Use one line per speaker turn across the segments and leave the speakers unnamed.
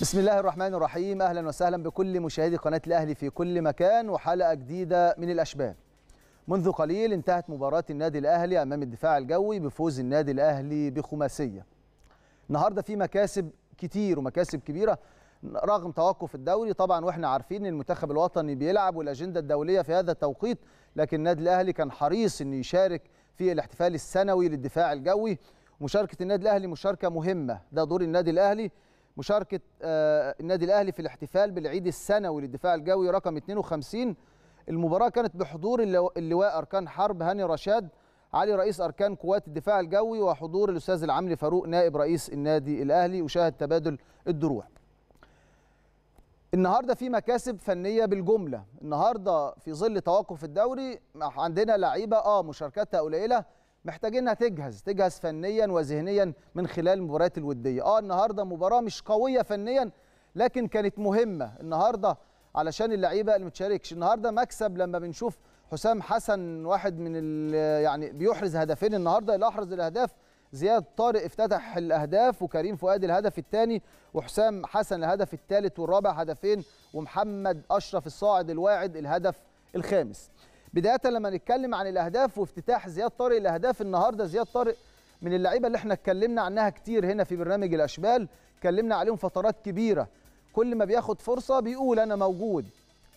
بسم الله الرحمن الرحيم اهلا وسهلا بكل مشاهدي قناه الاهلي في كل مكان وحلقه جديده من الاشبال منذ قليل انتهت مباراه النادي الاهلي امام الدفاع الجوي بفوز النادي الاهلي بخماسيه النهارده في مكاسب كتير ومكاسب كبيره رغم توقف الدوري طبعا واحنا عارفين ان المنتخب الوطني بيلعب والاجنده الدوليه في هذا التوقيت لكن النادي الاهلي كان حريص انه يشارك في الاحتفال السنوي للدفاع الجوي مشاركه النادي الاهلي مشاركه مهمه ده دور النادي الاهلي مشاركه آه، النادي الاهلي في الاحتفال بالعيد السنوي للدفاع الجوي رقم 52 المباراه كانت بحضور اللواء اركان حرب هاني رشاد علي رئيس اركان قوات الدفاع الجوي وحضور الاستاذ العمري فاروق نائب رئيس النادي الاهلي وشاهد تبادل الدروع النهارده في مكاسب فنيه بالجمله النهارده في ظل توقف الدوري عندنا لعيبه اه مشاركاتها قليله محتاجينها تجهز تجهز فنيا وذهنيا من خلال المباريات الوديه اه النهارده مباراه مش قويه فنيا لكن كانت مهمه النهارده علشان اللعيبه اللي متشاركش النهارده مكسب لما بنشوف حسام حسن واحد من يعني بيحرز هدفين النهارده اللي احرز الاهداف زياد طارق افتتح الاهداف وكريم فؤاد الهدف الثاني وحسام حسن الهدف الثالث والرابع هدفين ومحمد اشرف الصاعد الواعد الهدف الخامس بدايه لما نتكلم عن الاهداف وافتتاح زياد طارق الاهداف النهارده زياد طارق من اللعيبه اللي احنا اتكلمنا عنها كتير هنا في برنامج الاشبال اتكلمنا عليهم فترات كبيره كل ما بياخد فرصه بيقول انا موجود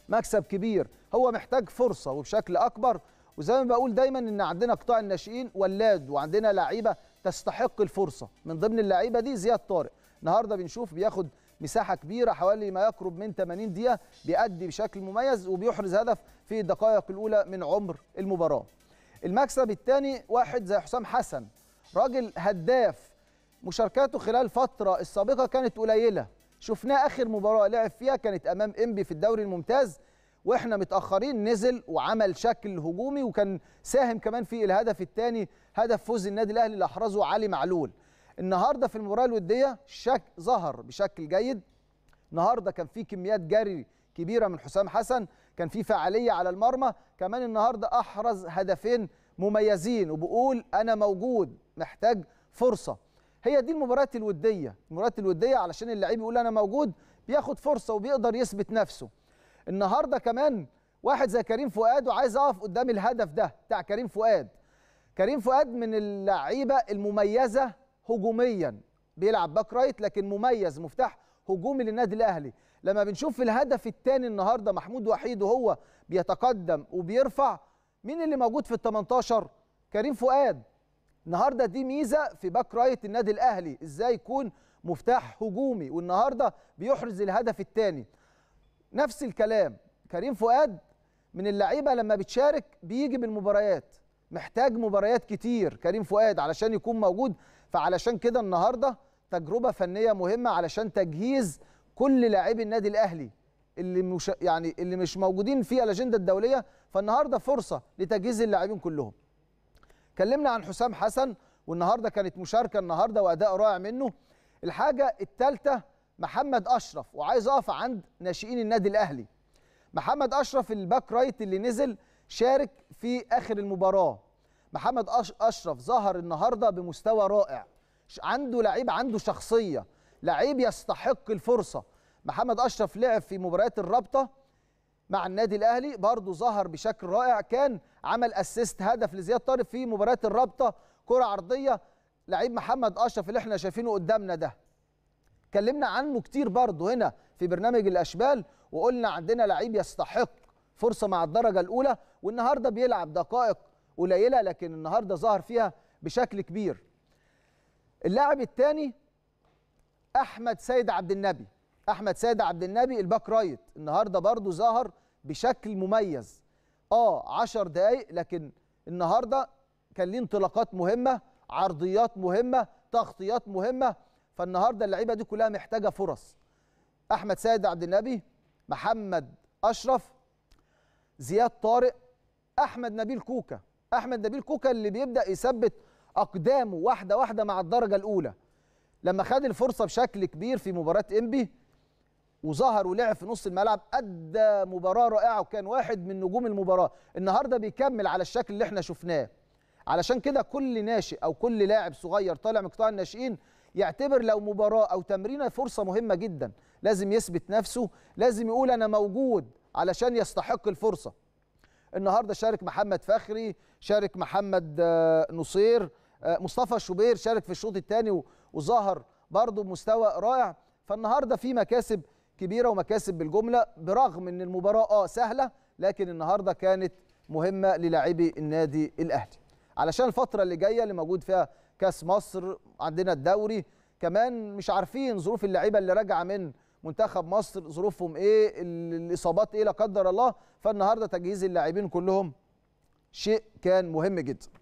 مكسب كبير هو محتاج فرصه وبشكل اكبر وزي ما بقول دايما ان عندنا قطاع الناشئين ولاد وعندنا لعيبه تستحق الفرصه من ضمن اللعيبه دي زياد طارق النهارده بنشوف بياخد مساحه كبيره حوالي ما يقرب من 80 دقيقه بيأدي بشكل مميز وبيحرز هدف في الدقائق الاولى من عمر المباراه المكسب الثاني واحد زي حسام حسن راجل هداف مشاركاته خلال الفتره السابقه كانت قليله شفناه اخر مباراه لعب فيها كانت امام انبي في الدوري الممتاز واحنا متاخرين نزل وعمل شكل هجومي وكان ساهم كمان في الهدف الثاني هدف فوز النادي الاهلي اللي احرزه علي معلول النهارده في المباراه الوديه شك ظهر بشكل جيد النهارده كان في كميات جري كبيره من حسام حسن كان في فعاليه على المرمى كمان النهارده احرز هدفين مميزين وبقول انا موجود محتاج فرصه هي دي المباريات الوديه المباريات الوديه علشان اللعيب يقول انا موجود بياخد فرصه وبيقدر يثبت نفسه النهارده كمان واحد زي كريم فؤاد وعايز اقف قدام الهدف ده بتاع كريم فؤاد كريم فؤاد من اللعيبه المميزه هجوميا بيلعب باك رايت لكن مميز مفتاح هجومي للنادي الاهلي لما بنشوف الهدف الثاني النهارده محمود وحيد وهو بيتقدم وبيرفع مين اللي موجود في ال 18 كريم فؤاد النهارده دي ميزه في باك رايت النادي الاهلي ازاي يكون مفتاح هجومي والنهارده بيحرز الهدف الثاني نفس الكلام كريم فؤاد من اللعيبه لما بتشارك بيجي بالمباريات محتاج مباريات كتير كريم فؤاد علشان يكون موجود فعلشان كده النهارده تجربه فنيه مهمه علشان تجهيز كل لاعبي النادي الاهلي اللي مش يعني اللي مش موجودين في الاجنده الدوليه فالنهارده فرصه لتجهيز اللاعبين كلهم. كلمنا عن حسام حسن والنهارده كانت مشاركه النهارده واداء رائع منه. الحاجه الثالثه محمد اشرف وعايز اقف عند ناشئين النادي الاهلي. محمد اشرف الباك رايت اللي نزل شارك في اخر المباراه محمد اشرف ظهر النهارده بمستوى رائع عنده لعيب عنده شخصيه لعيب يستحق الفرصه محمد اشرف لعب في مباريات الرابطه مع النادي الاهلي برضه ظهر بشكل رائع كان عمل اسيست هدف لزياد طارق في مباراه الرابطه كره عرضيه لعيب محمد اشرف اللي احنا شايفينه قدامنا ده اتكلمنا عنه كتير برضه هنا في برنامج الاشبال وقلنا عندنا لعيب يستحق فرصه مع الدرجه الاولى والنهارده بيلعب دقائق قليله لكن النهارده ظهر فيها بشكل كبير اللاعب الثاني احمد سيد عبد النبي احمد سيد عبد النبي الباك رايت النهارده برضو ظهر بشكل مميز اه 10 دقائق لكن النهارده كان ليه انطلاقات مهمه عرضيات مهمه تغطيات مهمه فالنهارده اللعيبه دي كلها محتاجه فرص احمد سيد عبد النبي محمد اشرف زياد طارق احمد نبيل كوكا احمد نبيل كوكا اللي بيبدا يثبت اقدامه واحده واحده مع الدرجه الاولى لما خد الفرصه بشكل كبير في مباراه انبي وظهر ولعب في نص الملعب ادى مباراه رائعه وكان واحد من نجوم المباراه النهارده بيكمل على الشكل اللي احنا شفناه علشان كده كل ناشئ او كل لاعب صغير طالع من قطاع الناشئين يعتبر لو مباراه او تمرينه فرصه مهمه جدا لازم يثبت نفسه لازم يقول انا موجود علشان يستحق الفرصه النهارده شارك محمد فخري شارك محمد آه، نصير آه، مصطفى شوبير شارك في الشوط الثاني وظهر برضو بمستوى رائع فالنهارده في مكاسب كبيره ومكاسب بالجمله برغم ان المباراه اه سهله لكن النهارده كانت مهمه للاعبي النادي الاهلي علشان الفتره اللي جايه اللي موجود فيها كاس مصر عندنا الدوري كمان مش عارفين ظروف اللعيبه اللي راجعه من منتخب مصر ظروفهم ايه الاصابات ايه لا قدر الله فالنهارده تجهيز اللاعبين كلهم شيء كان مهم جدا